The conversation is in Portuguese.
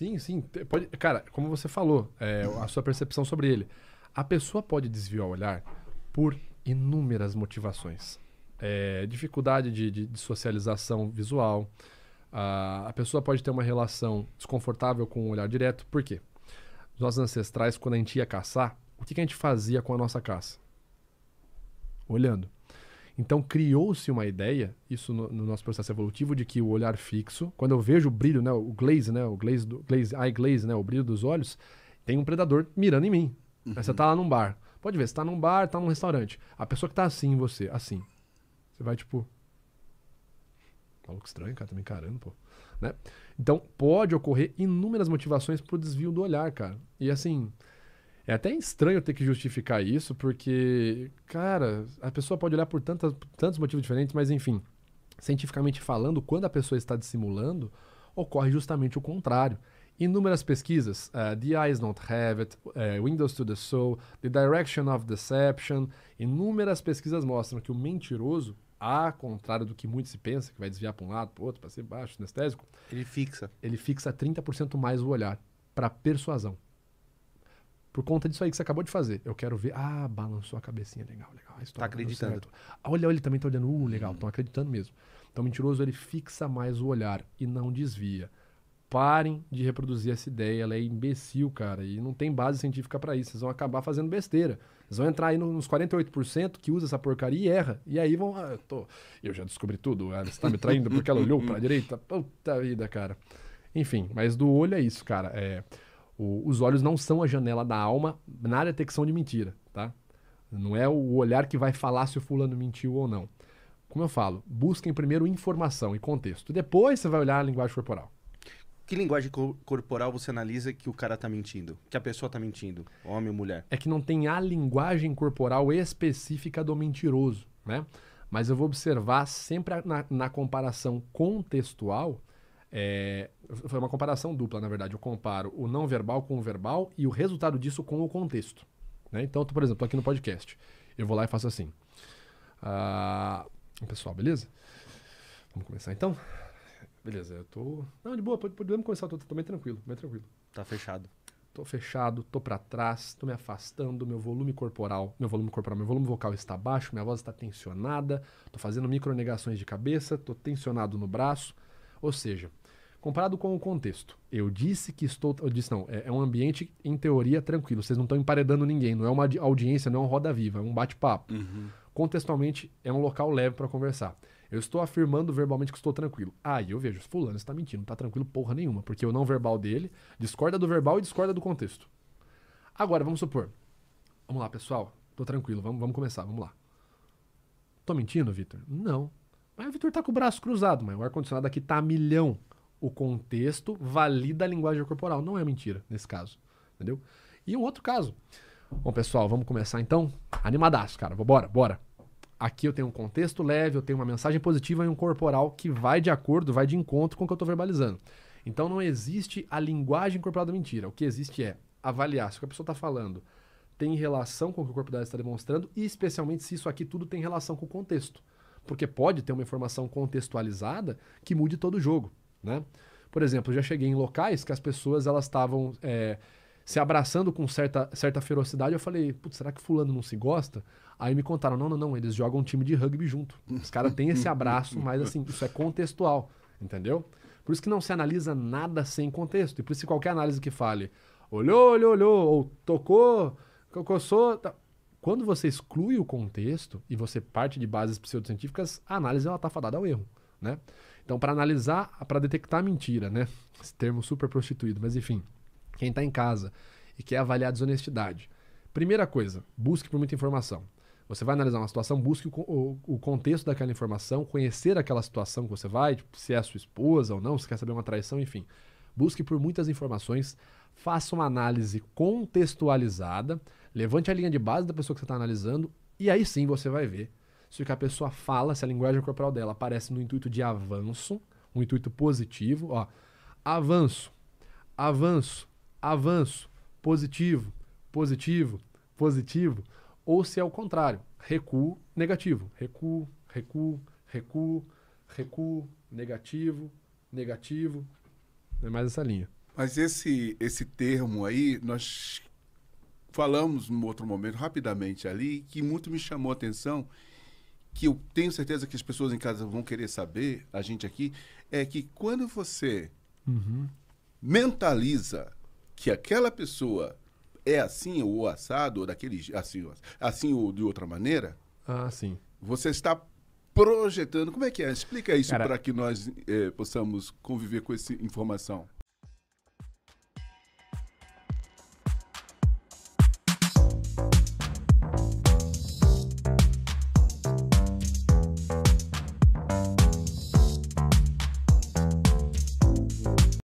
Sim, sim. Pode, cara, como você falou, é, a sua percepção sobre ele. A pessoa pode desviar o olhar por inúmeras motivações. É, dificuldade de, de, de, socialização visual. A, a pessoa pode ter uma relação desconfortável com o olhar direto. Por quê? Nós ancestrais, quando a gente ia caçar, o que, que a gente fazia com a nossa caça? Olhando. Então criou-se uma ideia, isso no, no, nosso processo evolutivo, de que o olhar fixo, quando eu vejo o brilho, né, o glaze, né, o glaze, do, glaze, eye glaze, né, o brilho dos olhos, tem um predador mirando em mim. Né, uhum. Você tá lá num bar. Pode ver, você tá num bar, tá num restaurante. A pessoa que tá assim em você, assim. Você vai tipo, maluco estranho, cara, tá me encarando, pô. Né? Então, pode ocorrer inúmeras motivações pro desvio do olhar, cara. E assim, é até estranho ter que justificar isso, porque, cara, a pessoa pode olhar por tantos motivos diferentes, mas enfim, cientificamente falando, quando a pessoa está dissimulando, ocorre justamente o contrário. Inúmeras pesquisas, uh, The Eyes Don't Have It, uh, Windows to the Soul, The Direction of Deception, inúmeras pesquisas mostram que o mentiroso, a contrário do que muito se pensa, que vai desviar para um lado, para o outro, para ser baixo, anestésico, ele fixa. Ele fixa 30% mais o olhar para persuasão por conta disso aí que você acabou de fazer. Eu quero ver. Ah, balançou a cabecinha. Legal, legal. A história tá acreditando. Ah, olha, ele também tá olhando. Uh, uhum. legal. Estão acreditando mesmo. Então, mentiroso, ele fixa mais o olhar e não desvia. Parem de reproduzir essa ideia. Ela é imbecil, cara. E não tem base científica para isso. Vocês vão acabar fazendo besteira. Vocês vão entrar aí nos 48% que usa essa porcaria e erra. E aí vão. Ah, eu, tô... eu já descobri tudo. Ela ah, está me traindo porque ela olhou para a direita. Puta vida, cara. Enfim, mas do olho é isso, cara. É. O, os olhos não são a janela da alma na detecção de mentira, tá? Não é o olhar que vai falar se o fulano mentiu ou não. Como eu falo, busquem primeiro informação e contexto. Depois você vai olhar a linguagem corporal. Que linguagem corporal você analisa que o cara tá mentindo? Que a pessoa tá mentindo? Homem ou mulher? É que não tem a linguagem corporal específica do mentiroso, né? Mas eu vou observar sempre na, na comparação contextual é, foi uma comparação dupla, na verdade. Eu comparo o não verbal com o verbal e o resultado disso com o contexto. Né? Então, tô, por exemplo, aqui no podcast. Eu vou lá e faço assim. Ah, pessoal, beleza? Vamos começar então? Beleza, eu tô. Não, de boa, podemos começar, tô, tô bem tranquilo, bem tranquilo. Tá fechado. Tô fechado, tô para trás, tô me afastando, meu volume corporal, meu volume corporal, meu volume vocal está baixo, minha voz está tensionada, tô fazendo micronegações de cabeça, tô tensionado no braço. Ou seja, Comparado com o contexto, eu disse que estou. Eu disse, não, é, é um ambiente, em teoria, tranquilo. Vocês não estão emparedando ninguém, não é uma audiência, não é um roda viva, é um bate-papo. Uhum. Contextualmente, é um local leve para conversar. Eu estou afirmando verbalmente que estou tranquilo. Aí ah, eu vejo, fulano está mentindo, não está tranquilo porra nenhuma, porque o não verbal dele discorda do verbal e discorda do contexto. Agora, vamos supor. Vamos lá, pessoal. Tô tranquilo, vamos, vamos começar, vamos lá. Tô mentindo, Vitor? Não. Mas o Vitor tá com o braço cruzado, mas o ar-condicionado aqui tá a milhão. O contexto valida a linguagem corporal. Não é mentira nesse caso. Entendeu? E um outro caso. Bom, pessoal, vamos começar então? Animadaço, cara. Bora, bora. Aqui eu tenho um contexto leve, eu tenho uma mensagem positiva e um corporal que vai de acordo, vai de encontro com o que eu estou verbalizando. Então não existe a linguagem corporal da mentira. O que existe é avaliar se o que a pessoa está falando tem relação com o que o corpo dela está demonstrando e especialmente se isso aqui tudo tem relação com o contexto. Porque pode ter uma informação contextualizada que mude todo o jogo. Né? Por exemplo, já cheguei em locais que as pessoas elas estavam é, se abraçando com certa, certa ferocidade. Eu falei, putz, será que fulano não se gosta? Aí me contaram, não, não, não, eles jogam um time de rugby junto. Os caras têm esse abraço, mas assim, isso é contextual, entendeu? Por isso que não se analisa nada sem contexto. E por isso que qualquer análise que fale, olhou, olhou, olhou, ou tocou, coçou... Tá. Quando você exclui o contexto e você parte de bases pseudocientíficas, a análise ela está fadada ao erro, né? Então, para analisar, para detectar a mentira, né? Esse termo super prostituído, mas enfim, quem está em casa e quer avaliar a desonestidade. Primeira coisa, busque por muita informação. Você vai analisar uma situação, busque o, o, o, contexto daquela informação, conhecer aquela situação que você vai, tipo, se é a sua esposa ou não, se quer saber uma traição, enfim. Busque por muitas informações, faça uma análise contextualizada, levante a linha de base da pessoa que você está analisando e aí sim você vai ver se o que a pessoa fala, se a linguagem corporal dela aparece no intuito de avanço, um intuito positivo, ó, avanço, avanço, avanço, positivo, positivo, positivo, ou se é o contrário, recuo, negativo, recuo, recuo, recuo, recuo, negativo, negativo, é mais essa linha. Mas esse esse termo aí, nós falamos num outro momento rapidamente ali que muito me chamou a atenção que eu tenho certeza que as pessoas em casa vão querer saber, a gente aqui, é que quando você uhum. mentaliza que aquela pessoa é assim ou assado, ou daquele assim, assim ou de outra maneira, ah, sim. você está projetando. Como é que é? Explica isso para que nós eh, possamos conviver com essa informação.